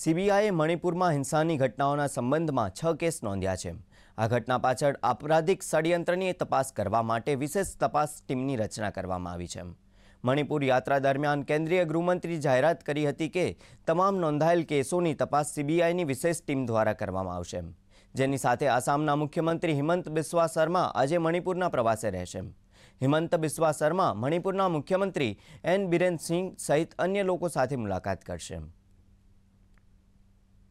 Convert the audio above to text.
સીબીઆઈએ મણિપુરમાં હિંસાની ઘટનાઓના સંબંધમાં છ કેસ નોંધ્યા છે આ ઘટના પાછળ આપરાધિક ષડયંત્રની તપાસ કરવા માટે વિશેષ તપાસ ટીમની રચના કરવામાં આવી છે મણિપુર યાત્રા દરમિયાન કેન્દ્રીય ગૃહમંત્રી જાહેરાત કરી હતી કે તમામ નોંધાયેલ કેસોની તપાસ સીબીઆઈની વિશેષ ટીમ દ્વારા કરવામાં આવશે જેની સાથે આસામના મુખ્યમંત્રી હિમંત બિસ્વા શર્મા આજે મણિપુરના પ્રવાસે રહેશે હિમંત બિસ્વા શર્મા મણિપુરના મુખ્યમંત્રી એન બિરેન સિંહ સહિત અન્ય લોકો સાથે મુલાકાત કરશે